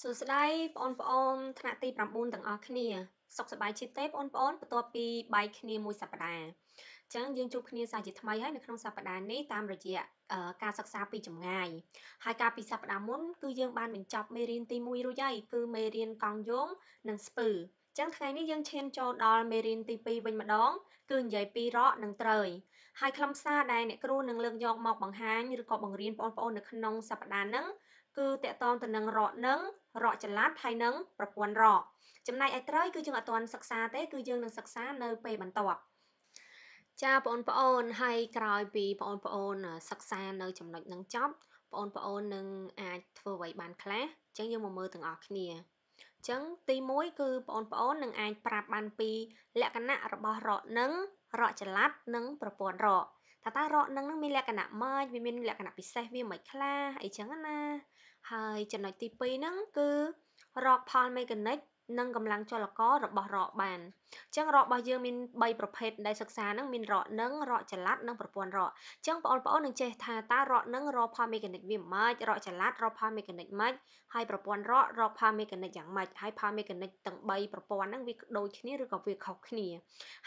សួស្តីបងប្អូនថ្នាក់ទី9ទាំងអស់គ្នាសុខសប្បាយជាទេបងប្អូនបន្ទាប់ពីបាយគ្នាមួយសប្តាហ៍អញ្ចឹងយើងជួបគ្នាសាជាថ្មីហើយនៅក្នុងសប្តាហ៍នេះតាមរយៈការសិក្សាពីចម្ងាយហើយការពីសប្តាហ៍មុនគឺយើង បានបញ្ចប់មេរៀនទី1រួចហើយគឺមេរៀនកង់យងនិងស្ពឺចឹងថ្ងៃនេះយើងឈានចូលដល់មេរៀនទី2វិញម្ដង គឺនិយាយពីរកនិងត្រើយហើយខ្លឹមសារដែលអ្នកគ្រូនឹងលើកយកមកបង្ហាញឬក៏បង្រៀនបងប្អូននៅក្នុងសប្តាហ៍ហ្នឹងគឺតកតងទៅនឹងរកនឹងរកចល័តហើយនឹងប្រព័ន្ធរក ចំណែកឯត្រូវគឺយើងអត់ទាន់សិក្សាទេ គឺយើងនឹងសិក្សានៅពេលបន្ទាប់ចាបងប្អូនហើយក្រោយពីបងប្អូនសិក្សានៅចំណុចនឹងចប់បងប្អូននឹងអាចធ្វើអ្វីបានខ្លះអញ្ចឹងយើងមកមើលទាំងអស់គ្នាអញ្ចឹង ទី1គឺបងប្អូននឹងអាចប្រាប់បានពី លក្ខណៈរបស់រកនឹងរកចល័តនិងប្រព័ន្ធរកថាតើរកនឹងនឹងមានលក្ខណៈម៉េចវាមានលក្ខណៈពិសេសវាមិនខ្លះអីចឹងណាហើយចំណុចទី2ហ្នឹងគឺរកផលមេកានិកនិងកម្លាំងចលកររបស់រកបានអញ្ចឹងរករបស់យើងមាន3ប្រភេទដែលសិក្សានឹងមានរកនឹងរកចល័តនិងប្រព័ន្ធរកអញ្ចឹងបងប្អូននឹងចេះថាតើរកនឹងរកផលមេកានិកវាម៉េចរកចល័តរកផលមេកានិកម៉េចហើយប្រព័ន្ធរករកផលមេកានិកយ៉ាងម៉េចហើយផលមេកានិកទាំង3ប្រព័ន្ធហ្នឹងវាដូចគ្នាឬក៏វាខុសគ្នា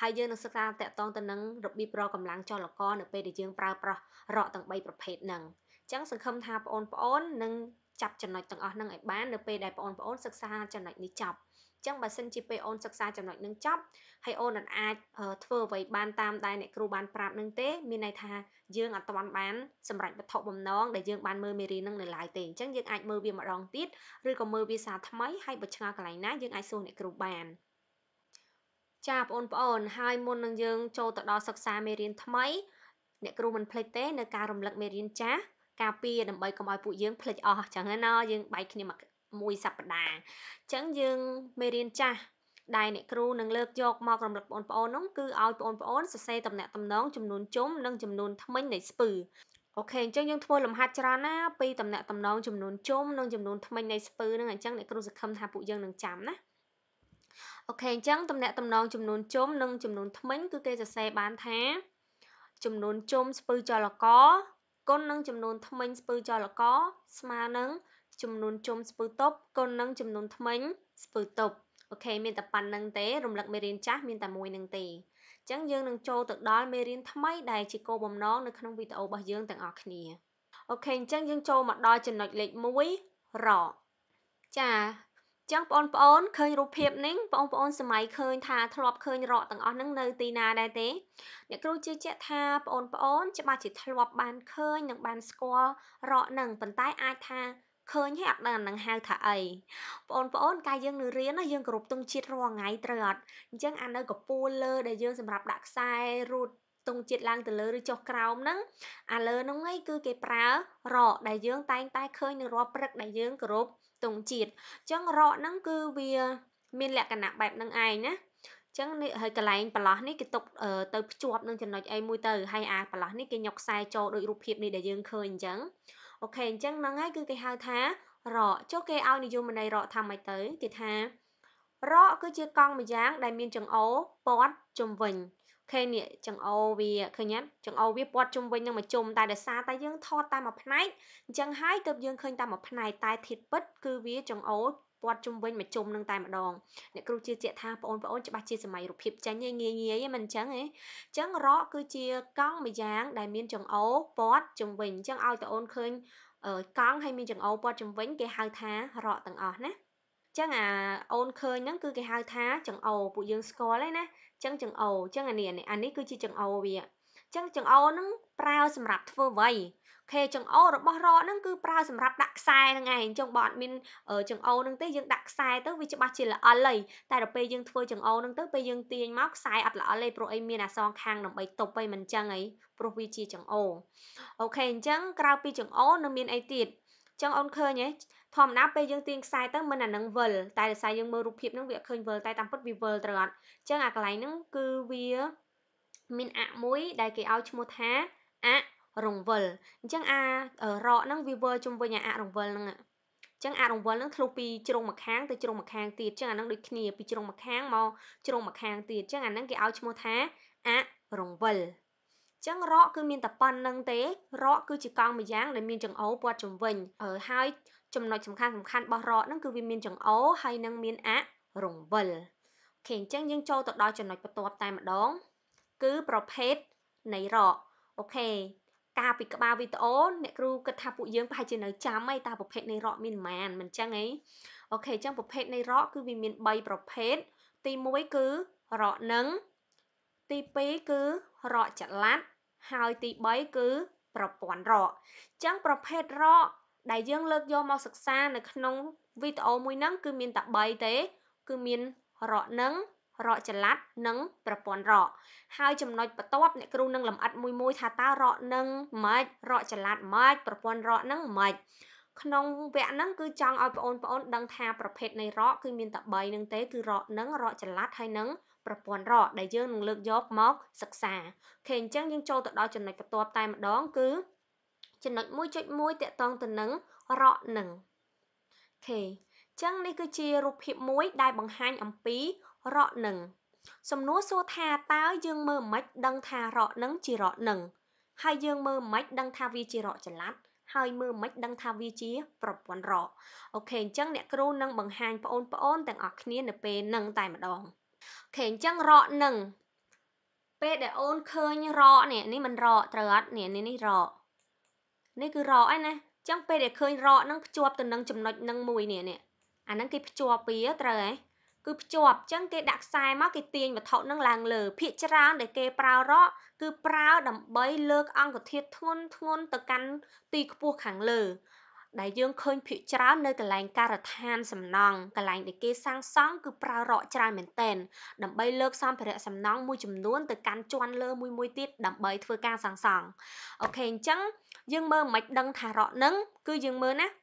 ហើយយើងនឹងសិក្សាតកតងទៅនឹងរបៀបរកកម្លាំងចលករនៅពេលដែលយើងប្រើប្រាស់រកទាំង3ប្រភេទហ្នឹងចឹងសង្ឃឹមថាបងប្អូននឹងចាប់ចំណុចទាំងអស់ហ្នឹងឲ្យបាននៅពេលដែលបងប្អូនសិក្សាចំណុចនេះចប់ចឹងបើសិនជាពេលអូនសិក្សាចំណុចនឹងចប់ហើយអូនមិនអាចធ្វើអ្វីបានតាមដែលអ្នកគ្រូបានប្រាប់នឹងទេមានន័យថាយើងអត់ទាន់បានសម្រេចវត្ថុបំណងដែលយើងបានមើលមេរៀននឹងនៅឡើយទេអញ្ចឹងយើងអាចមើលវាម្ដងទៀតឬក៏មើលវាសារថ្មីហើយបើឆ្ងល់កន្លែងណាយើងអាចសួរអ្នកគ្រូបានចាបងប្អូនហើយមុននឹងយើងចូលទៅដល់សិក្សាមេរៀនថ្មី អ្នកគ្រូមិនភ្លេចទេនៅការរំលឹកមេរៀនចាស់ការពារដើម្បីកុំឲ្យពួកយើងភ្លេចអស់ចឹងណាយើងបែកគ្នាមួយសប្តាហ៍អញ្ចឹងយើងមេរៀនចាស់ដែលអ្នកគ្រូនឹងលើកយកមករំលឹកបងប្អូននោះគឺឲ្យបងប្អូនសរសេរតំណាក់តំណង ចំនួនជុំនិងចំនួនថ្មិញនៃស្ពឺអូខេអញ្ចឹងយើងធ្វើលំហាត់ច្រើនណាពីតំណាក់តំណងចំនួនជុំនិងចំនួនថ្មិញនៃស្ពឺនឹងអញ្ចឹងអ្នកគ្រូសង្ឃឹមថាពួកយើងនឹងចាំណាអូខេអញ្ចឹងតំណាក់តំណងចំនួនជុំនិងចំនួនថ្មិញគឺគេសរសេរបានថាចំនួនជុំស្ពឺចលករគុណនឹងចំនួនធ្មេញស្ពឺចលករស្មើនឹងចំនួនជុំស្ពឺទប់គុណនឹងចំនួនធ្មេញស្ពឺទប់អូខេមានតែប៉ុណ្្នឹងទេរំលឹកមេរៀនចាស់មានតែមួយនឹងទេអញ្ចឹងយើងនឹងចូលទៅដល់មេរៀនថ្មី ដែលជាគោលបំណងនៅក្នុងវីដេអូរបស់យើងទាំងអស់គ្នាអូខេអញ្ចឹងយើងចូលមកដល់ចំណុចលេខ1រចាចឹងបងប្អូនឃើញរូបភាពនេះបងប្អូនសម័យឃើញថាធ្លាប់ឃើញរកទាំងអស់ហ្នឹងនៅទីណាដែរទេអ្នកគ្រូជឿជាក់ថាបងប្អូនច្បាស់ជាធ្លាប់បានឃើញនិងបានស្គាល់រកហ្នឹងប៉ុន្តែអាចថាឃើញហើយអត់ដឹងអានឹងហៅថាអីបងប្អូនកាលយើងនៅរៀនយើងគ្រប់ទងជាតិរាល់ថ្ងៃត្រូវអត់អញ្ចឹងអានៅកពូលលើដែលយើងសម្រាប់ដាក់ខ្សែរូតទងជាតិឡើងទៅលើឬចុះក្រោមហ្នឹងអាលើហ្នឹងឯងគឺគេប្រើរកដែលយើងតែង តែឃើញនៅរាល់ព្រឹកដែលយើងគ្រប់ទង់ជាតិអញ្ចឹងរកហ្នឹងគឺវា មានលក្ខណៈបែបហ្នឹងឯងណាចឹងហើយកន្លែងប្រឡោះនេះគេຕົកទៅភ្ជាប់នឹងចំណុចអីមួយទៅហើយអាប្រឡោះនេះគេយកខ្សែចូលដោយរូបភាពនេះដែលយើងឃើញអញ្ចឹងអូខេអញ្ចឹងហ្នឹងហើយគឺគេហៅថារកចុះគេឲ្យនិយមន័យរកថាម៉េចទៅគេថារកគឺជាកង់ម្យ៉ាងដែលមានចង្អូព័ទ្ធជុំវិញឃើញនេះចង្អុលវាឃើញទេចង្អុលវាព័ទ្ធជុំវិញនឹងមួយជុំតែដោយសារតែយើងថតតែមួយផ្នែកអញ្ចឹងហើយទើបយើងឃើញតែមួយផ្នែកតែធាតុពិត គឺវា ចង្អុលព័ទ្ធជុំវិញមួយជុំនឹងតែម្ដងអ្នកគ្រូជឿជាក់ថាបងប្អូនច្បាស់ជាសម័យរូបភាពចាញ់ឯងងាយងាយឯងមិនអញ្ចឹងឯងអញ្ចឹងរកគឺជាកង់មួយយ៉ាងដែលមានចង្អុលព័ទ្ធជុំវិញអញ្ចឹងឲ្យតើអូនឃើញកង់ហើយមានចង្អុលព័ទ្ធជុំវិញគេហៅថារកទាំងអស់ណាចឹងអាអូនឃើញហ្នឹងគឺគេហៅថាចង្អូពួកយើងស្គាល់ហើយណាចឹងចង្អូចឹងអានេះអានេះគឺជាចង្អូវាចឹងចង្អូហ្នឹងប្រើ សម្រាប់ធ្វើអ្វីខេចង្អូរបស់រកហ្នឹងគឺប្រើសម្រាប់ដាក់ខ្សែហ្នឹងឯងចឹងបើអត់មានចង្អូហ្នឹងទេយើងដាក់ខ្សែទៅវាច្បាស់ជាល្អិលហើយតែដល់ពេលយើងធ្វើចង្អូហ្នឹងទៅពេលយើងទាញមកខ្សែអត់ល្អិលទេព្រោះអីមានអាសងខាងដើម្បីទប់ឯងមិនចឹងអីព្រោះវាជាចង្អូអូខេអញ្ចឹងក្រៅពីចង្អូនៅមានអីទៀតចឹងអូនឃើញហ៎ធម្មតាពេលយើងទាញខ្សែទៅមិនអានឹងវិលតែដោយសារយើងមើលរូបភាពហ្នឹងវាអត់ឃើញវិលតែតាមពិតវាវិលត្រឡប់ចឹងអាកន្លែងហ្នឹងគឺវាមានអមួយដែលគេឲ្យឈ្មោះថាអរង្វិលអញ្ចឹងអារកហ្នឹងវាវិលជុំវិញអាអរង្វិលហ្នឹងអញ្ចឹងអារង្វិលហ្នឹងធ្លុះពីជ្រុងម្ខាងទៅជ្រុងម្ខាងទៀតអញ្ចឹងអាហ្នឹងដូចគ្នាពីជ្រុងម្ខាងមកជ្រុងម្ខាងទៀតអញ្ចឹងអាហ្នឹងគេឲ្យឈ្មោះថាអរង្វិលចឹងរ៉កគឺមានតែប៉ុណ្្នឹងទេរ៉កគឺជាកង់មួយយ៉ាងដែលមានចង្អូរព័ទ្ធជុំវិញអឺហើយចំណុចសំខាន់សំខាន់របស់រ៉កហ្នឹងគឺវាមានចង្អូរហើយនឹងមានអរង្វិលអូខេអញ្ចឹងយើងចូលទៅដល់ចំណុចបន្ទាប់តែម្ដងគឺប្រភេទនៃរ៉កអូខេកាលពីក្បាលវីដេអូអ្នកគ្រូគិតថាពួកយើងប្រហែលជានៅចាំឯតាប្រភេទនៃរ៉កមានប៉ុន្មានមិនចឹងឯងអូខេអញ្ចឹងប្រភេទនៃរ៉កគឺវាមាន3ប្រភេទទី1គឺរ៉កនឹងទីពីរគឺរកចល័តហើយទីបីគឺប្រព័ន្ធរកចឹងប្រភេទរក ដែលយើង លើកយកមកសិក្សានៅក្នុងវីដេអូមួយហ្នឹងគឺមានតែ3ទេ គឺមានរកនឹងរកចល័តនិងប្រព័ន្ធរក ហើយចំណុចបន្ទាប់អ្នកគ្រូនឹងលម្អិតមួយមួយ ថាតើរកនឹងម៉េចរកចល័តម៉េចប្រព័ន្ធរកនឹងម៉េចក្នុងវគ្គហ្នឹងគឺចង់ឲ្យបងប្អូនៗដឹងថាប្រភេទនៃរកគឺមានតែ3នឹងទេគឺរកនឹងរកចល័តហើយនឹងប្រព័ន្ធរ៉ដែលយើងនឹងលើកយកមកសិក្សាអូខេអញ្ចឹងយើងចូលទៅដល់ចំណុចបន្ទាប់តែម្ដងគឺចំណុច1.1តកតងទៅនឹងរ៉នឹងអូខេចឹងនេះគឺជារូបភាពមួយដែលបង្ហាញអំពីរកនឹងសំណួរសួរថាតើយើងមើលមិនដឹងថារកនឹងជារកនឹងហើយយើងមើលមិនដឹងថាវាជារកចល័តហើយមើលមិនដឹងថាវាជាប្រព័ន្ធរកអូខេអញ្ចឹងអ្នកគ្រូនឹងបង្ហាញបងប្អូនៗទាំងអស់គ្នានៅពេលនឹងតែម្ដងអូខេអញ្ចឹងរកនឹងពេលដែលអូនឃើញរកនេះនេះមិនរកត្រូវអត់នេះនេះរកនេះគឺរកហើយណាចឹងពេលដែលឃើញរកហ្នឹងភ្ជាប់ទៅនឹងចំណុចហ្នឹងមួយនេះនេះអាហ្នឹងគេភ្ជាប់ពីត្រូវហើយគឺភ្ជាប់ចឹងគេដាក់ខ្សែមកគេទាញវត្ថុហ្នឹងឡើង លើ ភាកច្រើនដែលគេប្រើរកគឺប្រើដើម្បីលើកអង្គធាតុធ្ងន់ធ្ងន់ទៅកាន់ទីខ្ពស់ខាងលើដែលយើងឃើញភាកច្រើននៅកន្លែងការដ្ឋានសំណង់កន្លែងដែលគេសាងសង់គឺប្រើរ៉កច្រើនមែនទែនដើម្បីលើក សម្ភារៈសំណង់មួយចំនួនទៅកាន់ជាន់លើមួយមួយទៀតដើម្បីធ្វើការសាងសង់អូខេអញ្ចឹងយើងមើលមិនដឹងថារ៉កហ្នឹងគឺយើងមើលណារ៉ក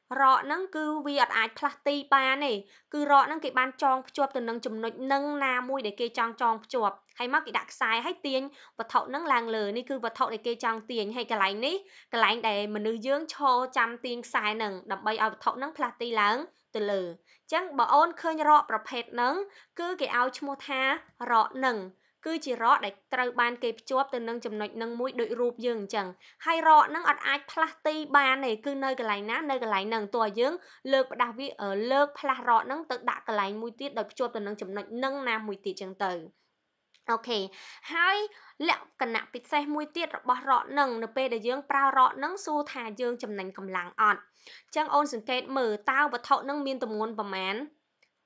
ហ្នឹងគឺវាអត់អាចផ្លាស់ទីបានទេគឺរ៉កហ្នឹងគេបានចងភ្ជាប់ទៅនឹងចំណុចនឹងណាមួយដែលគេចង់ចងភ្ជាប់ហើយមកគេដាក់ខ្សែហើយទាញវត្ថុហ្នឹងឡើងលើនេះគឺវត្ថុដែលគេចង់ទាញហើយកន្លែងនេះកន្លែងដែលមនុស្សយើងឈរចាំទាញខ្សែហ្នឹងដើម្បីឲ្យវត្ថុហ្នឹងផ្លាស់ទីឡើង ទៅលើអញ្ចឹងបើអូនឃើញរកប្រភេទហ្នឹងគឺគេឲ្យឈ្មោះថារកហ្នឹងគឺជារកដែលត្រូវបាន គេភ្ជាប់ទៅនឹងចំណុចនឹងមួយដូចរូបយើងអញ្ចឹងហើយរកនឹងអត់អាចផ្លាស់ទីបានទេគឺនៅកន្លែងណានៅកន្លែងហ្នឹងតើយើង លើកផ្ដាស់វាលើកផ្លាស់រកនឹងទៅដាក់កន្លែងមួយទៀតដោយភ្ជាប់ទៅនឹងចំណុចនឹងណាមួយទៀតអញ្ចឹងទៅអូខេហើយលក្ខណៈពិសេសមួយទៀតរបស់រ៉កនឹងនៅពេលដែលយើង ប្រើរ៉កនឹងសួរថាយើងចំណេញកម្លាំងអត់អញ្ចឹងអូនសង្កេតមើលតើវត្ថុនឹងមានទម្ងន់ប្រមាណ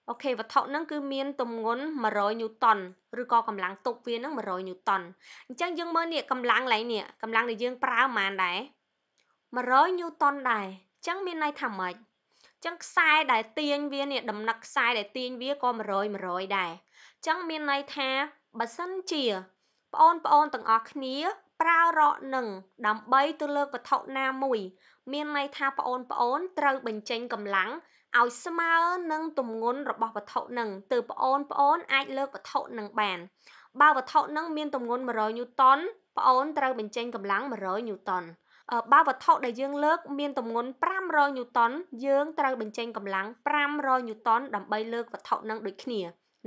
អូខេវត្ថុនឹងគឺមានទម្ងន់100ញូតនឬក៏កម្លាំងទប់វានឹង100ញូតនអញ្ចឹងយើងមើលនេះកម្លាំងឡៃនេះកម្លាំងដែលយើងប្រើប្រមាណដែរ100ញូតនដែរអញ្ចឹងមានន័យថាម៉េចចឹងខ្សែដែលទាញវានេះដំណឹកខ្សែដែលទាញវាក៏100 100ដែរអញ្ចឹងមានន័យថាបើសិនជាប្អូនៗទាំងអស់គ្នា ប្រើរកនឹងដើម្បីទៅលើវត្ថុណាមួយ មានន័យថាប្អូនៗត្រូវបញ្ចេញកម្លាំងឲ្យស្មើនឹងទម្ងន់របស់វត្ថុនឹងទើបប្អូនៗអាចលើកវត្ថុនឹងបានបើវត្ថុនឹងមានទម្ងន់100 Newton ប្អូនត្រូវបញ្ចេញកម្លាំង100 Newton បើវត្ថុដែលយើងលើកមានទម្ងន់500 Newton យើងត្រូវបញ្ចេញកម្លាំង500 Newton ដើម្បីលើកវត្ថុនឹងដូចគ្នា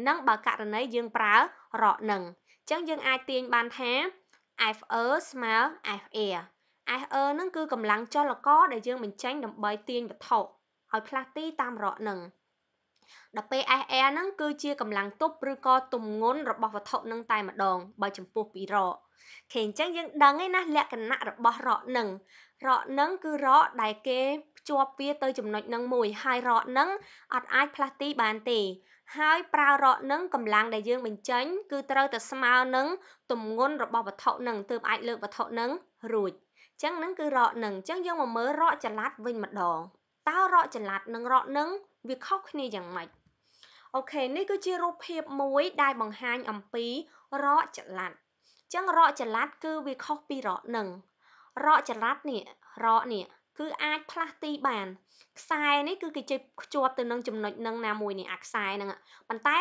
និងបើករណីយើងប្រើរកនឹងអញ្ចឹងយើងអាចទាញបានថា FE ស្មើ FA FE នឹងគឺកម្លាំងចលករដែលយើងបញ្ចេញដើម្បីទាញវត្ថុឲ្យផ្លាស់ទីតាមរកនឹងដល់ពេល FA ហ្នឹងគឺជាកម្លាំងទប់ឬក៏ទម្ងន់របស់វត្ថុនឹងតែម្ដងបើចំពោះពីរកគេអញ្ចឹងយើងដឹងឯណាលក្ខណៈរបស់រកនឹងរកនឹងគឺរកដែលគេភ្ជាប់វាទៅចំណុចនឹងមួយហើយរកនឹងអត់អាចផ្លាស់ទីបានទេហើយប្រើរ៉កនឹងកម្លាំងដែលយើងបញ្ចេញគឺត្រូវតែស្មើនឹងទម្ងន់របស់វត្ថុនឹងទើបអាចលើកវត្ថុនឹងរួចចឹងនឹងគឺរកនឹងចឹងយើងមកមើលរកចល័តវិញម្ដងតើរកចល័តនិងរកនឹងវាខុសគ្នាយ៉ាងម៉េចអូខេនេះគឺជារូបភាពមួយដែលបង្ហាញអំពីរកចល័តចឹងរកចល័តគឺវាខុសពីរកនឹងរកចល័តនេះរកនេះគឺអាចផ្លាស់ទីបានខ្សែនេះគឺគេជិះភ្ជាប់ទៅនឹងចំណុចនឹងណាមួយនេះអាខ្សែហ្នឹងប៉ុន្តែ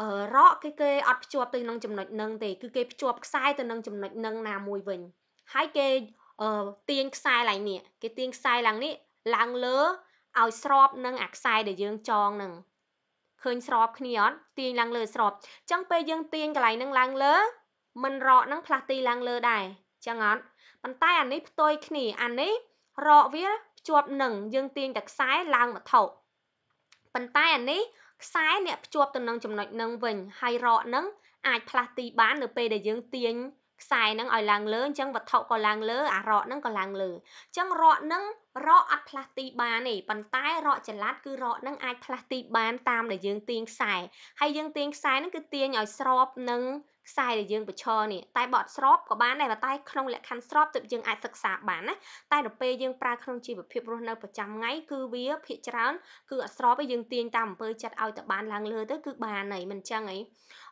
អឺរកគេគេអត់ភ្ជាប់ទៅនឹងចំណុចនឹងទេគឺគេភ្ជាប់ខ្សែទៅនឹងចំណុចនឹងណាមួយវិញហើយគេអឺទាញខ្សែឡើងនេះគេទាញខ្សែឡើងនេះឡើងលើឲ្យស្របនឹងអាខ្សែដែលយើងចងនឹងឃើញស្របគ្នាអត់ទាញឡើងលើស្របអញ្ចឹងពេលយើង ទាញកន្លែងហ្នឹងឡើងលើមិនរកហ្នឹងផ្លាស់ទីឡើងលើដែរអញ្ចឹងអត់ប៉ុន្តែអានេះផ្ទុយគ្នាអានេះរកវាភ្ជាប់នឹងយើងទាញតែខ្សែឡើងវត្ថុប៉ុន្តែអានេះខ្សែអ្នកភ្ជាប់ទៅនឹងចំណុចនឹងវិញហើយរកនឹងអាចផ្លាស់ទីបាននៅពេលដែលយើងទាញខ្សែនឹងឲ្យឡើងលើអញ្ចឹងវត្ថុក៏ឡើងលើអារកនឹងក៏ឡើងលើអញ្ចឹងរកនឹងរកអត់ផ្លាស់ទីបានទេប៉ុន្តែរកចល័តគឺរកនឹងអាចផ្លាស់ទីបានតាមដែលយើងទាញខ្សែហើយយើងទាញខ្សែនឹងគឺទាញឲ្យស្របនឹងខ្សែដែលយើងបញ្ឈរនេះតែបត់ស្របក៏បានដែរតែក្នុងលក្ខខណ្ឌស្របទើបយើងអាចសិក្សាបានណាតែដល់ពេលយើងប្រើក្នុងជីវភាពរស់នៅប្រចាំថ្ងៃគឺវាភាកច្រើនគឺអត់ស្របទេយើងទាញតាមអំពើចិត្តឲ្យទៅបានឡើងលើទៅគឺបានហើយមិនចឹងអី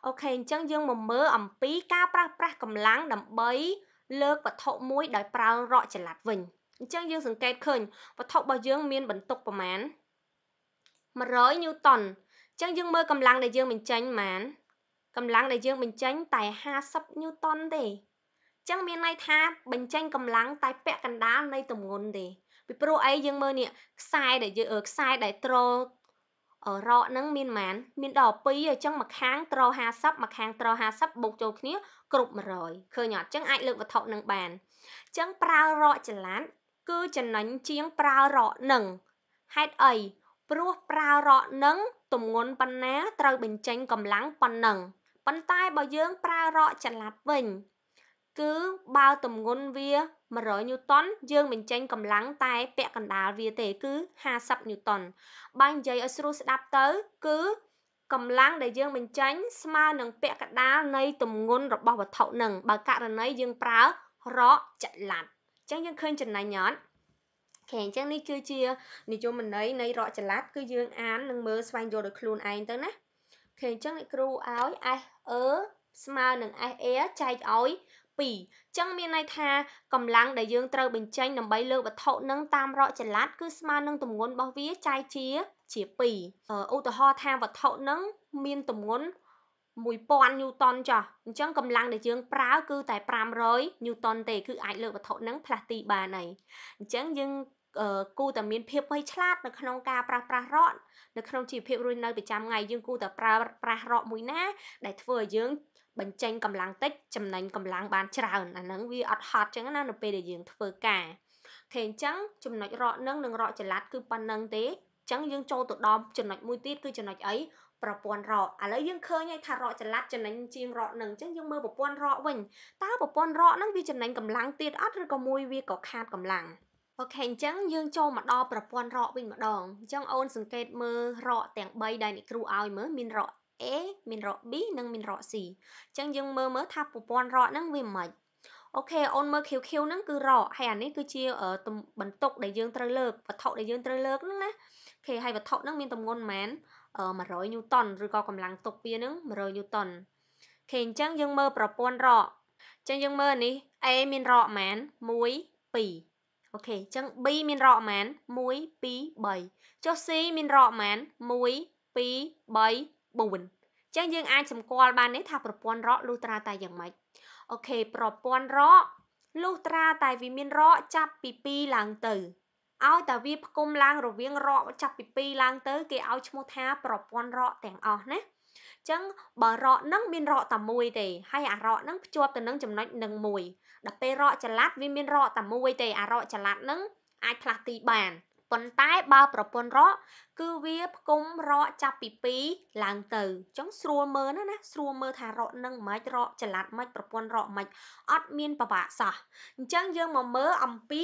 អូខេអញ្ចឹងយើងមកមើលអំពីការប្រាស្រ័យកម្លាំងដើម្បីលើកវត្ថុមួយដោយប្រើរកចល័តវិញអញ្ចឹងយើងសង្កេតឃើញវត្ថុរបស់យើងមានបន្ទុកប្រមាណ100 Newton អញ្ចឹងយើងមើលកម្លាំងដែលយើងបញ្ចេញប្រមាណ1កម្លាំងដែលយើងបញ្ចេញតែ50 Newton ទេចឹងមានន័យថាបញ្ចេញកម្លាំងតែពាក់កណ្ដាលនៃទម្ងន់ទេពីព្រោះអីយើងមើលនេះខ្សែដែលយើងខ្សែដែលត្ររកហ្នឹងមានប៉ុន្មាន មានដល់2អញ្ចឹងមួយខាងត្រ50មួយខាងត្រ50បូកចូលគ្នាគ្រប់100ឃើញអត់អញ្ចឹងអាចលើកវត្ថុនឹងបានអញ្ចឹងប្រើរកចល័តគឺចំណេញជាងប្រើរកនឹងហេតុអីព្រោះប្រើរកនឹងទម្ងន់ប៉ុណ្ណាត្រូវបញ្ចេញកម្លាំងប៉ុណ្ណឹងប៉ុន្តែបើយើងប្រើរ៉កចល័តវិញគឺបើទម្ងន់វា100 Newton យើងបញ្ចេញកម្លាំងតែពាក់កណ្ដាលវាទេគឺ50 Newton បើនិយាយឲ្យស្រួលស្ដាប់ទៅគឺកម្លាំងដែលយើងបញ្ចេញស្មើនឹងពាក់កណ្ដាលនៃទម្ងន់របស់វត្ថុនឹងបើករណីយើងប្រើរកចល័តអញ្ចឹងយើងឃើញចំណេញអត់អូខេអញ្ចឹងនេះគឺជានិយមន័យនៃរកចល័តគឺយើងអាននិងមើលស្វែងយល់ដោយខ្លួនឯងទៅណាអូខេអញ្ចឹងអ្នកគ្រូឲ្យអេសអឺស្មើនឹង fa ចែកឲ្យ2ចឹងមានន័យថាកម្លាំងដែលយើងត្រូវបញ្ចេញដើម្បីលើកវត្ថុនឹងតាមរកចល័តគឺស្មើនឹងទម្ងន់របស់វាចែកជាជា2ឧទាហរណ៍ថាវត្ថុនឹងមានទម្ងន់1000ញូតនចុះអញ្ចឹងកម្លាំងដែលយើងប្រើគឺ តែ500ញូតនទេគឺអាចលើកវត្ថុនឹងផ្លាស់ទីបានហើយអញ្ចឹងយើងគូតែមានភាពវៃឆ្លាតនៅក្នុងការប្រាស់ប្រាស់រកនៅក្នុងជីវភាពរស់នៅប្រចាំថ្ងៃយើងគូតែប្រើប្រាស់រកមួយណាដែលធ្វើឲ្យយើងបញ្ចេញកម្លាំងតិចចំណេញកម្លាំងបានច្រើនអាហ្នឹងវាអត់ហត់ចឹងណានៅពេលដែលយើងធ្វើការឃើញអញ្ចឹងចំណុចរកនឹងនិងរកចល័តគឺប៉ុណ្្នឹងទេអញ្ចឹងយើងចូលទៅដល់ចំណុចមួយទៀតគឺចំណុចអីប្រព័ន្ធរកឥឡូវយើងឃើញហើយថារកចល័តចំណេញជាងរកនឹងអញ្ចឹងយើងមើលប្រព័ន្ធរកវិញតើប្រព័ន្ធរកហ្នឹងវាចំណេញកម្លាំងទៀតអត់ឬក៏មួយវាក៏ខាតកម្លាំងអូខេអញ្ចឹងយើងចូលមកដល់ប្រព័ន្ធរកវិញម្ដងអញ្ចឹងអូន សង្កេតមើលរកទាំង3ដែលអ្នកគ្រូឲ្យមើលមានរក A មានរក B និងមានរក C អញ្ចឹងយើងមើលមើលថាប្រព័ន្ធរកហ្នឹងវាមិនអូខេអូនមើល QQ ហ្នឹងគឺរកហើយអានេះគឺជាបន្ទុកដែលយើងត្រូវលើកវត្ថុដែលយើងត្រូវលើកហ្នឹងណាអូខេហើយវត្ថុហ្នឹងមានទម្ងន់ប្រហែល100 Newton ឬក៏កម្លាំងទប់វាហ្នឹង100 Newton អូខេអញ្ចឹងយើងមើលប្រព័ន្ធរកអញ្ចឹងយើងមើលនេះ A មានរកប្រហែល1 2អូខេអញ្ចឹង B មានរកប៉ុន្មាន1 2 3ចុះ C មានរកប៉ុន្មាន1 2 3 4អញ្ចឹងយើងអាចសម្គាល់បាននេះ ថាប្រព័ន្ធរកលុះត្រាតែយ៉ាងម៉េចអូខេប្រព័ន្ធរកលុះត្រាតែវាមានរកចាប់ពី2ឡើងទៅឲ្យតែវាផ្គុំឡើង រវាងរកចាប់ពី2ឡើងទៅ គេឲ្យឈ្មោះថា ប្រព័ន្ធរកទាំងអស់ណាចឹងបើរកនឹងមានរកតែមួយទេហើយអារកនឹងភ្ជាប់ទៅនឹងចំណុចនឹងមួយដល់ពេលរកចល័តវាមានរកតែមួយទេអារកចល័តហ្នឹងអាចផ្លាស់ទីបានប៉ុន្តែបើប្រពន្ធរកគឺវាផ្គុំរកចាប់ពី2ឡើងទៅអញ្ចឹងស្រួលមើលណាណាស្រួលមើលថារកនឹងមិនរកចល័តមិនប្រពន្ធរកមិនអត់មានប្រវាក់សោះអញ្ចឹងយើងមកមើលអំពី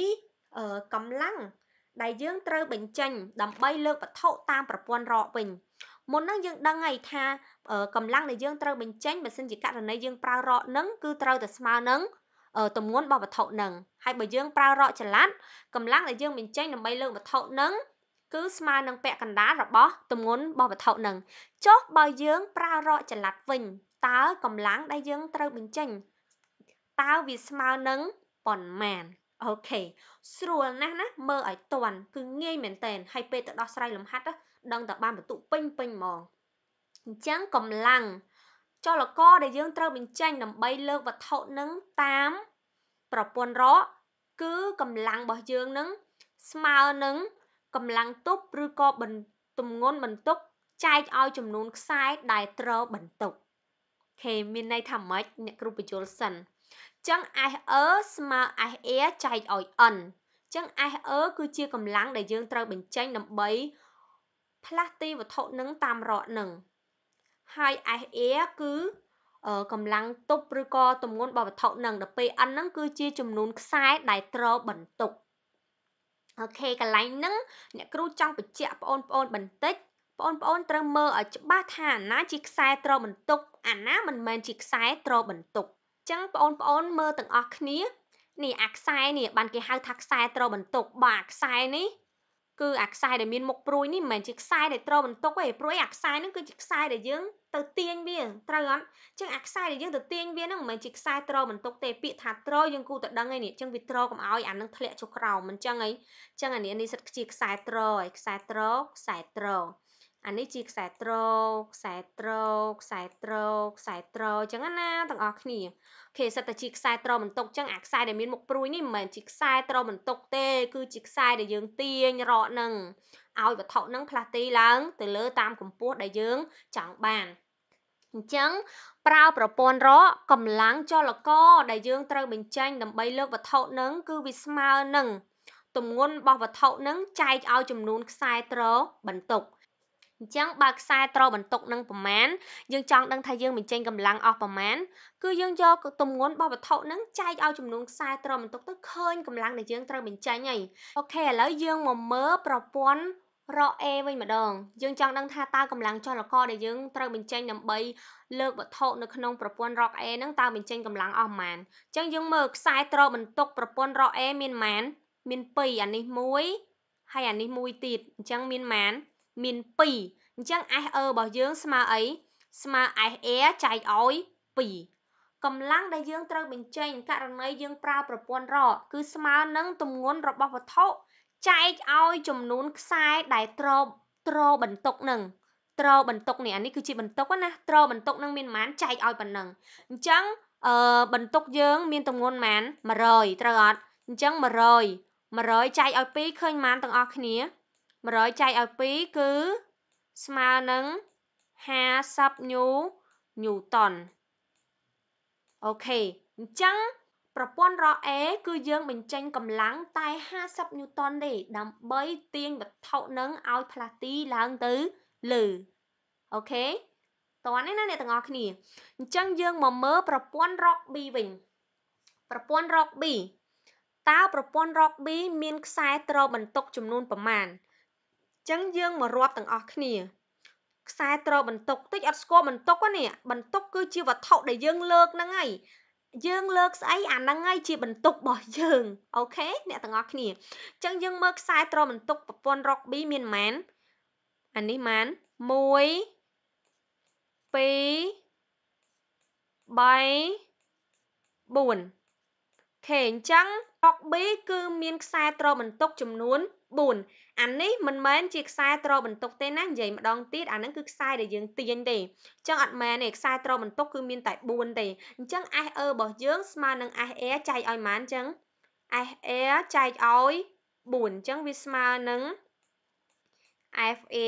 កម្លាំងដែលយើងត្រូវបញ្ចេញដើម្បីលើកវត្ថុតាមប្រព័ន្ធរកវិញមុនហ្នឹងយើងដឹងហើយថាកម្លាំងដែលយើងត្រូវបញ្ចេញបើសិនជាករណីយើងប្រើរកនឹងគឺត្រូវតែស្មើនឹងទម្ងន់របស់វត្ថុនឹងហើយបើយើងប្រើរកចល័តកម្លាំងដែលយើងបញ្ចេញដើម្បីលើកវត្ថុនឹងគឺស្មើនឹងពាក់កណ្ដាលរបស់ទម្ងន់របស់វត្ថុនឹងចុះបើយើងប្រើរកចល័តវិញ តើកម្លាំងដែលយើងត្រូវបញ្ចេញតើវាស្មើនឹងប៉ុន្មានអូខេស្រួលណាស់ណាមើលឲ្យតន់គឺងាយមែនតែនហើយពេលទៅដោះស្រាយលំហាត់ដឹងតែបានបន្ទុកពេញពេញហ្មងអញ្ចឹងកម្លាំងចលករដែលយើងត្រូវបញ្ចេញដើម្បីលើកវត្ថុនឹងតាម ប្រព័ន្ធរ៉កគឺកម្លាំងរបស់យើងនឹងស្មើនឹងកម្លាំងទប់ឬក៏បន្ទម្ងន់បន្ទុកចែកឲ្យចំនួនខ្សែដែលត្រូវបន្ទុក ខេមានន័យថាម៉េចអ្នកគ្រូបញ្ចូលសិនចឹង SE ស្មើ SE ចែកឲ្យ n ចឹង SE គឺជាកម្លាំងដែលយើងត្រូវបញ្ចេញដើម្បីផ្លាស់ទីវត្ថុនឹងតាមរកនឹងហើយ SA គឺកម្លាំងទប់ឬក៏ទម្ងន់របស់វត្ថុនឹងដល់ពេល n ហ្នឹងគឺជាចំនួនខ្សែដែលត្រូវបន្ទុកអូខេកន្លែងហ្នឹងអ្នកគ្រូចង់បញ្ជាក់បងប្អូនបន្តិចបងប្អូនត្រូវមើលឲ្យច្បាស់ថាអាណាជាខ្សែត្រូវបន្ទុកអាណា មិនមែនជាខ្សែត្រូវបន្ទុកអញ្ចឹងបងប្អូន មើលទាំងអស់គ្នានេះអាខ្សែនេះបានគេហៅថាខ្សែត្រូវបន្ទុកបាទខ្សែនេះគឺអាខ្សែដែលមានមុខព្រួយនេះមិនមែនជាខ្សែដែលត្រូវបន្ទុកទេព្រួយអាខ្សែហ្នឹងគឺជាខ្សែដែលយើងទៅទាញវាត្រូវអត់ចឹងអាខ្សែដែលយើងទៅទាញវាហ្នឹងមិនមែនជាខ្សែត្រូវបន្ទុកទេពាក្យថាត្រូវយើងគូទៅដឹងឯនេះចឹងវាត្រូវកុំឲ្យអានឹងធ្លាក់ចុះក្រោមមិនចឹងឯងចឹងអានេះនេះសិតជាខ្សែត្រូវឯខ្សែត្រូវខ្សែត្រូវអានេះជាខ្សែត្រោខ្សែត្រោខ្សែត្រោខ្សែត្រោអញ្ចឹងណាទាំងអស់គ្នាអូខេសិតតែជាខ្សែត្រោបន្តុកអញ្ចឹងអាខ្សែដែលមានមុខព្រួយនេះមិនមែនជាខ្សែត្រោបន្តុកទេ គឺជាខ្សែដែលយើងទាញរកនឹងឲ្យវត្ថុនឹងផ្លាស់ទីឡើងទៅលើតាមកម្ពស់ដែលយើងចង់បានអញ្ចឹងប្រើប្រព័ន្ធរកកម្លាំងចលករដែលយើងត្រូវបញ្ចេញដើម្បីលើកវត្ថុនឹងគឺវាស្មើនឹងទម្ងន់របស់វត្ថុនឹងចែកឲ្យចំនួនខ្សែត្រោបន្តុកអញ្ចឹងបើខ្សែត្រូវបន្ទុកនឹងប្រមាណយើងចង់ដឹង ថាយើងបញ្ចេញកម្លាំងអស់ប្រមាណគឺយើងយកទម្ងន់របស់វត្ថុនឹងចែកឲ្យចំនួនខ្សែត្រូវបន្ទុកទៅឃើញកម្លាំងដែលយើងត្រូវបញ្ចេញហើយអូខេឥឡូវយើងមកមើលប្រព័ន្ធរក A វិញម្ដងយើងចង់ដឹងថាតើកម្លាំងចលករដែលយើងត្រូវបញ្ចេញដើម្បីលើកវត្ថុនៅក្នុងប្រព័ន្ធរក A ហ្នឹងតើបញ្ចេញកម្លាំងអស់ប៉ុន្មានអញ្ចឹងយើងមើលខ្សែត្របន្ទុកប្រព័ន្ធរក A មានប៉ុន្មានមាន2អានេះ1ហើយអានេះ1ទៀតអញ្ចឹងមានប៉ុន្មានមាន2អញ្ចឹង SE របស់យើងស្មើអីស្មើ SE ចែកឲ្យ2កម្លាំងដែលយើងត្រូវបញ្ចេញករណីយើងប្រើប្រព័ន្ធរ៉គឺស្មើនឹងទម្ងន់របស់វត្ថុចែកឲ្យចំនួនខ្សែដែលត្រោបត្រោបន្ទុកនឹងត្រោបន្ទុកនេះអានេះគឺជាបន្ទុកណាត្រោបន្ទុកនឹងមានប៉ុន្មានចែកឲ្យប៉ុណ្ណឹងអញ្ចឹងអឺបន្ទុកយើងមានទម្ងន់ប៉ុន្មាន100ត្រូវអត់អញ្ចឹង100 100ចែកឲ្យ2ឃើញប៉ុន្មានទាំងអស់គ្នា100ចែកឲ្យ2គឺស្មើនឹង50ញូញូតនអូខេអញ្ចឹងប្រព័ន្ធរ៉អេ គឺយើងបញ្ចេញកម្លាំងតែ50ញូតនទេដើម្បីទាញវត្ថុនឹងឲ្យផ្លាស់ទីឡើងទៅលើអូខេតើនេះណាអ្នកទាំងអស់គ្នាអញ្ចឹងយើងមកមើលប្រព័ន្ធរ៉ក B វិញប្រព័ន្ធរ៉ក B តើប្រព័ន្ធរ៉ក B មានខ្សែទ្របន្ទុកចំនួនប្រមាណចឹងយើងមករាប់ទាំងអស់គ្នាខ្សែត្របន្ទុកតិចអត់ស្គាល់បន្ទុកណាបន្ទុកគឺជាវត្ថុដែលយើង លើកហ្នឹងហើយយើង លើកស្អីអាហ្នឹងហើយជាបន្ទុករបស់យើងអូខេអ្នកទាំងអស់គ្នាអញ្ចឹងយើងមើលខ្សែត្របន្ទុក ប្រព័ន្ធរ៉ុកប៊ីមានប៉ុន្មានអានេះប៉ុន្មាន1 2 3 4ខេអញ្ចឹងរ៉ុកប៊ីគឺមានខ្សែត្របន្ទុកចំនួន4អានេះមិនមែនជាខ្សែត្របន្ទុកទេណានិយាយម្ដងទៀតអានឹងគឺខ្សែដែលយើងទាញទេអញ្ចឹងអត់មែនទេខ្សែត្របន្ទុកគឺមានតែ4ទេអញ្ចឹង SE របស់យើងស្មើនឹង SE ចែកឲ្យម៉ានអញ្ចឹង SE ចែកឲ្យ4អញ្ចឹងវាស្មើនឹង FA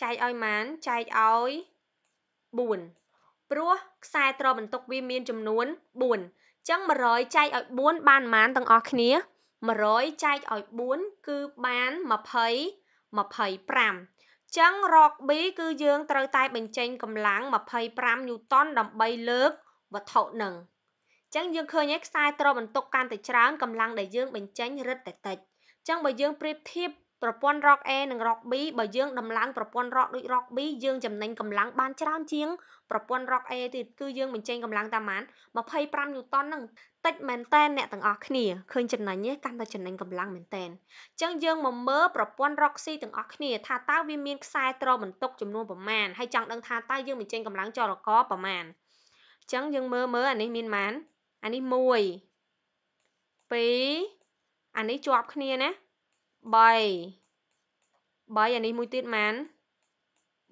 ចែកឲ្យម៉ានចែកឲ្យ4ព្រោះខ្សែត្របន្ទុកវាមាន ចំនួន4អញ្ចឹង100ចែកឲ្យ4បានម៉ានទាំងអស់គ្នា100ចែកឲ្យ4គឺបាន20 25ចឹងរក B គឺយើងត្រូវតែ បញ្ចេញកម្លាំង25 Newton ដើម្បីលើកវត្ថុនឹងចឹងយើងឃើញឯខ្សែទ្របន្ទុកកាន់តែច្រើនកម្លាំងដែលយើង បញ្ចេញរឹតតែតិចចឹងបើយើងប្រៀបធៀបប្រព័ន្ធ Rock A និង Rock B បើយើងដំឡើងប្រព័ន្ធ Rock ដូច Rock B យើងចំណេញកម្លាំងបានច្រើនជាងប្រព័ន្ធ Rock A ទៀតគឺយើងបញ្ចេញកម្លាំងតាមបាន25 Newton ហ្នឹងតិចមែនតែនអ្នកទាំងអស់គ្នាឃើញចំណេញទេកាន់តែចំណេញកម្លាំងមែនតែនអញ្ចឹងយើងមកមើលប្រព័ន្ធ Rock C ទាំងអស់គ្នាថាតើវាមានខ្សែទ្របន្ទុក ចំនួនប្រមាណហើយចង់ដឹងថាតើយើងបញ្ចេញកម្លាំងចលករប្រមាណអញ្ចឹងយើងមើលមើលអានេះមានប៉ុន្មានអានេះ1 2អានេះជាប់គ្នាណា3 3អានេះមួយទៀតម៉ាន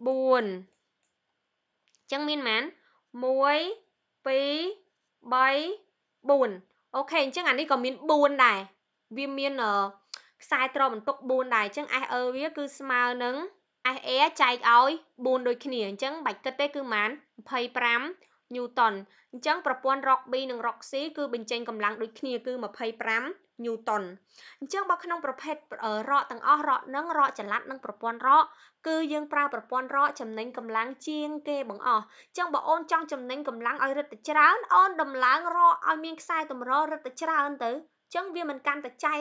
4អញ្ចឹងមានម៉ាន1 2 3 4អូខេអញ្ចឹងអានេះក៏មាន4ដែរវាមានខ្សែត្របន្ទុក4ដែរអញ្ចឹង SE វា គឺស្មើនឹង SE ចែកឲ្យ4ដូចគ្នាអញ្ចឹងបាច់គិតទេ គឺម៉ាន25 Newton អញ្ចឹងប្រព័ន្ធ Rock B និង Rock C គឺ បញ្ចេញកម្លាំងដូចគ្នាគឺ25 Newton អញ្ចឹងបើក្នុងប្រភេទរកទាំងអស់រកនឹងរកចល័តនិងប្រព័ន្ធរកគឺយើងប្រើប្រព័ន្ធរកចំណេញកម្លាំងជាងគេបង្អស់អញ្ចឹងបើអូនចង់ចំណេញកម្លាំងឲ្យរឹតតែច្រើនអូនដំឡើងរកឲ្យមានខ្សែតម្ររឹតតែច្រើនទៅអញ្ចឹងវាមិនកាន់តែចែក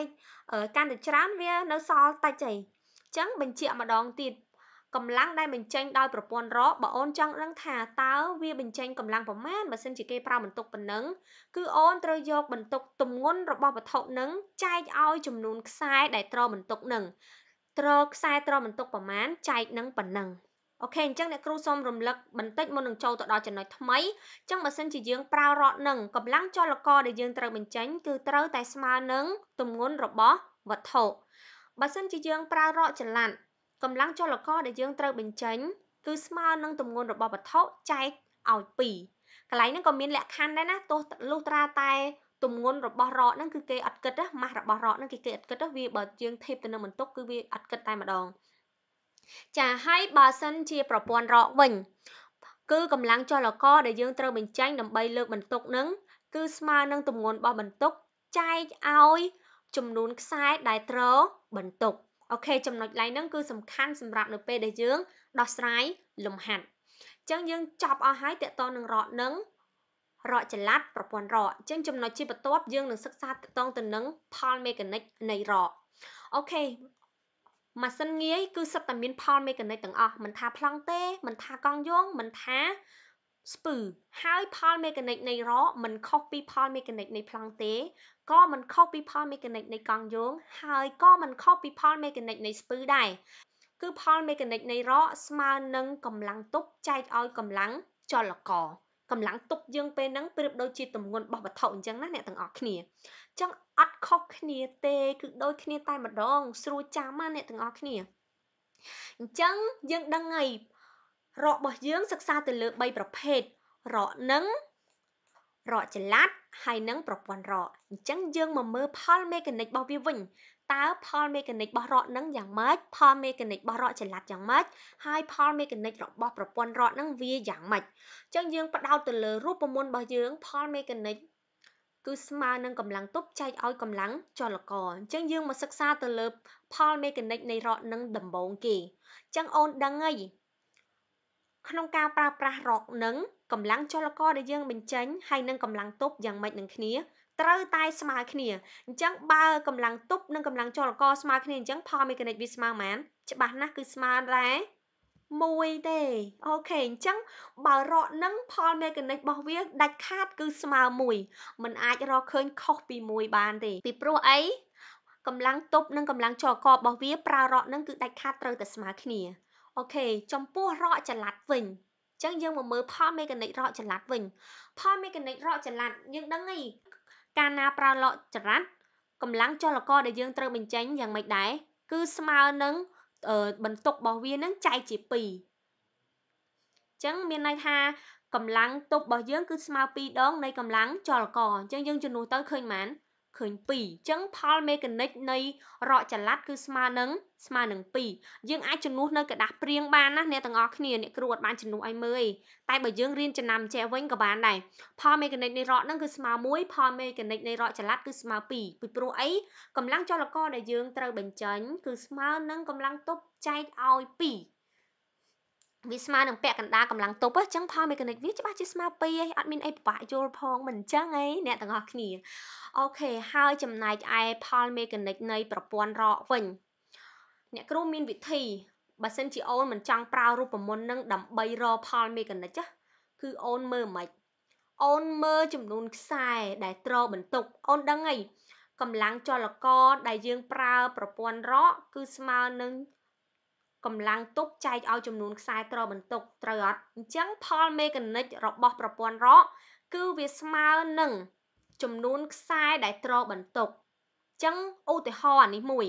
កាន់តែច្រើនវានៅសល់តិចទេអញ្ចឹងបញ្ជាក់ម្ដងទៀតកម្លាំងដែលបញ្ចេញដោយប្រព័ន្ធរ៉កបើអូនចង់ដឹងថាតើវាបញ្ចេញកម្លាំងប្រមាណបើសិនជាគេប្រើបន្ទុកប៉ុណ្ណឹងគឺអូនត្រូវយកបន្ទុកទម្ងន់របស់វត្ថុនឹងចែកឲ្យចំនួនខ្សែដែលត្របន្ទុកនឹងត្រខ្សែត្របន្ទុកប្រមាណចែកនឹងប៉ុណ្ណឹងអូខេអញ្ចឹងអ្នកគ្រូសូមរំលឹកបន្តិចមុននឹងចូលទៅដល់ចំណុចថ្មីអញ្ចឹងបើសិនជាយើងប្រើរត់នឹងកម្លាំងចលករដែលយើងត្រូវបញ្ចេញគឺត្រូវតែស្មើនឹងទម្ងន់របស់វត្ថុបើសិនជាយើងប្រើរត់ចល័តកម្លាំងចលករដែលយើងត្រូវបញ្ចេញគឺស្មើនឹងទម្ងន់របស់វត្ថុចែកឲ្យ2កន្លែងហ្នឹងក៏មានលក្ខខណ្ឌដែរណាទោះលុះត្រាតែ ទម្ងន់របស់រកហ្នឹងគឺគេអត់គិតណាម៉ាស់របស់រកហ្នឹងគេគេអត់គិតណាវាបើយើងធៀបទៅនឹងបន្ទុកគឺវាអត់គិតតែម្ដងចាហើយបើសិនជាប្រព័ន្ធរកវិញ គឺកម្លាំងចលករដែលយើងត្រូវបញ្ចេញដើម្បីលើកបន្ទុកនឹងគឺស្មើនឹងទម្ងន់របស់បន្ទុកចែកឲ្យចំនួនខ្សែដែលត្រូវបន្ទុកអូខេចំណុច lain ហ្នឹងគឺសំខាន់សម្រាប់នៅពេលដែលយើងដោះស្រាយលំហាត់អញ្ចឹងយើងចប់អស់ហើយតកតនឹងរកនឹងរកចល័តប្រព័ន្ធរកអញ្ចឹងចំណុចជាបន្ទាប់យើងនឹងសិក្សាតកតទៅនឹងផលមេកានិកនៃរកអូខេម៉ាស៊ីនងាយគឺសិតតែមាន ផលមេកានិកទាំងអស់មិនថាប្លង់ទេមិនថាកង់យងមិនថាស្ពឺហើយផលមេកានិកនៃរ៉កមិនខុសពីផលមេកានិកនៃប្លង់ទេក៏មិនខុសពីផលមេកានិកនៃកង់យោងហើយក៏មិនខុសពីផលមេកានិកនៃស្ពឺដែរគឺផលមេកានិកនៃរ៉កស្មើនឹងកម្លាំងទប់ចែកឲ្យកម្លាំងចលករកម្លាំងទប់យើងពេលហ្នឹងប្រៀបដូចជាទម្ងន់របស់វត្ថុអញ្ចឹងណាអ្នកទាំងអស់គ្នាអញ្ចឹងអត់ខុសគ្នា ទេ គឺដូចគ្នាតែម្ដង ស្រួលចាំណាអ្នកទាំងអស់គ្នាអញ្ចឹងយើងដឹងហើយរករបស់យើងសិក្សាទៅលើ3ប្រភេទរកនឹងរកចល័តហើយនឹងប្រព័ន្ធរកអញ្ចឹងយើងមកមើលផលមេកានិករបស់វាវិញតើផលមេកានិករបស់រកនឹងយ៉ាងម៉េចផលមេកានិករបស់រកចល័តយ៉ាងម៉េចហើយផលមេកានិករបស់ប្រព័ន្ធរកនឹងវាយ៉ាងម៉េចអញ្ចឹងយើងផ្ដោតទៅលើរូបមន្តរបស់យើង ផលមេកានិកគឺស្មើនឹងកម្លាំងទប់ចែកឲ្យកម្លាំងចលករអញ្ចឹងយើងមកសិក្សាទៅលើផលមេកានិកនៃរកនឹងដំបូងគេអញ្ចឹងអូនដឹងហើយក្នុងការប្រើប្រាស់រ៉កនឹងកម្លាំងចលករដែលយើងបញ្ចេញហើយនឹងកម្លាំងទប់យ៉ាងម៉េចនឹងគ្នាត្រូវតែស្មើគ្នាអញ្ចឹងបើកម្លាំងទប់និងកម្លាំងចលករស្មើគ្នាអញ្ចឹងផលមេកានិកវាស្មើហ្មងច្បាស់ណាស់គឺស្មើដែរមួយទេអូខេអញ្ចឹងបើរកនឹងផលមេកានិករបស់វាដាច់ខាត គឺស្មើមួយมันអាចរកឃើញ ខុសពីមួយបានទេ ពីព្រោះអីកម្លាំងទប់និងកម្លាំងចលកររបស់វាប្រើរកនឹងគឺដាច់ខាតត្រូវតែស្មើគ្នាអូខេចំពោះរកចល័តវិញអញ្ចឹងយើងមកមើលផលមេកានិករកចល័តវិញផលមេកានិករកចល័តយើងដឹងហីកាលណាប្រើលកចល័តកម្លាំងចលករដែលយើងត្រូវបញ្ចេញយ៉ាងម៉េចដែរគឺស្មើនឹងបន្ទុករបស់វានឹងចែកជា2អញ្ចឹងមានន័យថាកម្លាំងទប់របស់យើងគឺស្មើ2ដងនៃកម្លាំងចលករអញ្ចឹងយើងជំនួសទៅឃើញហ្មងឃើញ2អញ្ចឹងផលមេកានិចនៃរកចល័តគឺស្មើនឹងស្មើនឹង2យើងអាចជំនួសនៅกระดาษព្រៀងបានណាអ្នកទាំងអស់គ្នាអ្នកគ្រូអត់បានជំនួសឲ្យមើលទេតែបើយើងរៀនចំណាំចេះវិញក៏បានដែរផលមេកានិចនៃរកហ្នឹងគឺស្មើ1ផលមេកានិចនៃរកចល័តគឺស្មើ2ពីព្រោះអីកម្លាំងចលករដែលយើងត្រូវបញ្ចេញគឺស្មើនឹងកម្លាំងទប់ចែកឲ្យ2វាស្មើនឹងពាក់កណ្ដាលកម្លាំងទប់អញ្ចឹងផលមេកានិកវាច្បាស់ជាស្មើពីឯងអត់មានអីពិបាកយល់ផងមិនអញ្ចឹងឯងអ្នកទាំងអស់គ្នាអូខេហើយចំណែកឯផលមេកានិកនៃប្រព័ន្ធរកវិញអ្នកគ្រូមានវិធីបើសិនជាអូនមិនចង់ប្រើរូបមន្តនឹងដើម្បីរកផលមេកានិកគឺអូនមើលមិនអូនមើលចំនួនខ្សែដែលត្រូវបន្ទុកអូនដឹងអីកម្លាំងចលករដែលយើងប្រើប្រព័ន្ធរកគឺស្មើនឹងកម្លាំងទប់ចែកឲ្យចំនួនខ្សែត្របន្ទុកត្រូវអត់អញ្ចឹងផលមេកានិចរបស់ ប្រព័ន្ធរ៉កគឺវាស្មើនឹងចំនួនខ្សែដែលត្របន្ទុកអញ្ចឹងឧទាហរណ៍នេះមួយ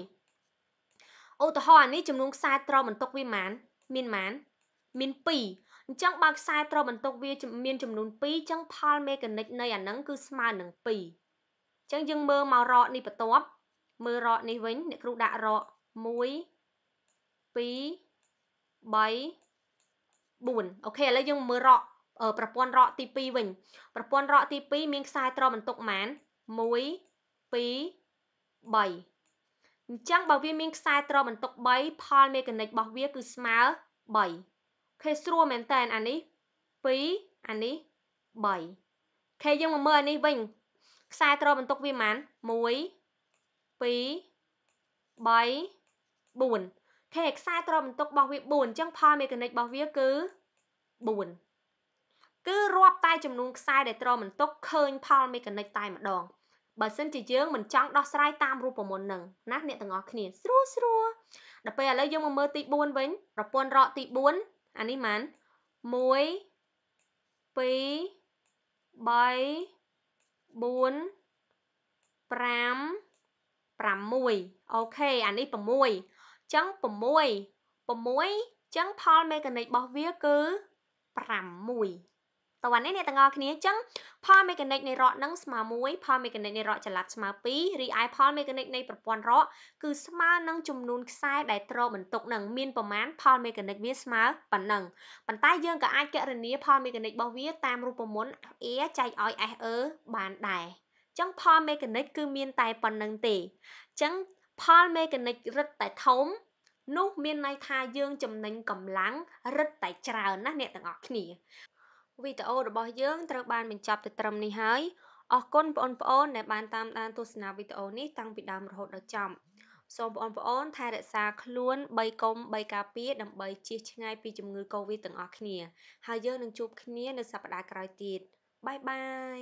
ឧទាហរណ៍នេះចំនួនខ្សែត្របន្ទុកវាមាន មានមានមាន2អញ្ចឹងបើខ្សែត្របន្ទុកវា មានចំនួន2អញ្ចឹងផលមេកានិចនៃអាហ្នឹងគឺស្មើនឹង2អញ្ចឹងយើងមើលមករកនេះបន្ទាប់មើលរកនេះវិញអ្នកគ្រូដាក់រក1 2 3 4អូខេឥឡូវយើងមើលរកប្រព័ន្ធរកទី2វិញប្រព័ន្ធរកទី2មានខ្សែត្របន្ទុកម៉ាន1 2 3អញ្ចឹងបើវាមានខ្សែត្របន្ទុក3ផលមេកានិចរបស់វាគឺស្មើ3ខេស្រួលមែនតើអានេះ2អានេះ3ខេយើងមកមើលអានេះវិញខ្សែត្របន្ទុកវាប៉ុន្មាន1 2 3 4គេខ្សែក្របបន្ទុករបស់វា4អញ្ចឹងផលមេកានិករបស់វាគឺ4គឺរាប់តែចំនួនខ្សែដែលត្របន្ទុកឃើញផលមេកានិកតែម្ដងបើសិនជាយើងមិនចង់ដោះស្រាយតាមរូបមន្តនឹងណាអ្នកទាំងអស់គ្នាស្រួលស្រួលដល់ពេលឥឡូវយើងមកមើលទី4វិញប្រព័ន្ធរកទី4អានេះម៉ាន1 2 3 4 5 6អូខេអានេះ6ចឹង6 6ចឹងផលមេកានិករបស់វាគឺ6តើវ៉ានេះអ្នកទាំងអស់គ្នាចឹងផលមេកានិកនៃរ៉កនឹងស្មើ1ផលមេកានិកនៃរ៉កចល័តស្មើ2រីឯផលមេកានិកនៃប្រព័ន្ធរ៉កគឺស្មើនឹងចំនួនខ្សែដែលត្រូវបន្ទុកនឹងមានប្រមាណផលមេកានិកវាស្មើប៉ុណ្ណឹងប៉ុន្តែយើងក៏អាចគណនាផលមេកានិករបស់វាតាមរូបមន្ត FA ចែកឲ្យ SE បានដែរចឹងផលមេកានិកគឺ មាន តែប៉ុណ្្នឹងទេចឹងផលមេកានិករឹតតែធំ នោះមានន័យថាយើងចំណេញកម្លាំងរឹតតែច្រើនណាស់អ្នកទាំងអស់គ្នាវីដេអូរបស់យើងត្រូវបានបញ្ចប់ទៅត្រឹមនេះហើយអរគុណបងប្អូនដែលបានតាមដាន ទស្សនាវីដេអូនេះតាំងពីដើមរហូតដល់ចប់សូមបងប្អូន ថែរក្សា ខ្លួន3កុំ3ការពារដើម្បីជៀសឆ្ងាយពីជំងឺ Covid ទាំងអស់គ្នា ហើយយើងនឹងជួបគ្នានៅសប្តាហ៍ក្រោយទៀតបាយបាយ